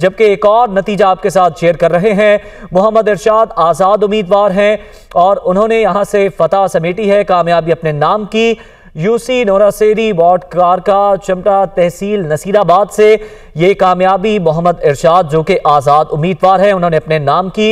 जबकि एक और नतीजा आपके साथ शेयर कर रहे हैं मोहम्मद इरशाद आज़ाद उम्मीदवार हैं और उन्होंने यहां से फतह समेटी है कामयाबी अपने नाम की यूसी नोरासेरी वार्ड कारका चमटा तहसील नसीराबाद से ये कामयाबी मोहम्मद इरशाद जो कि आज़ाद उम्मीदवार हैं उन्होंने अपने नाम की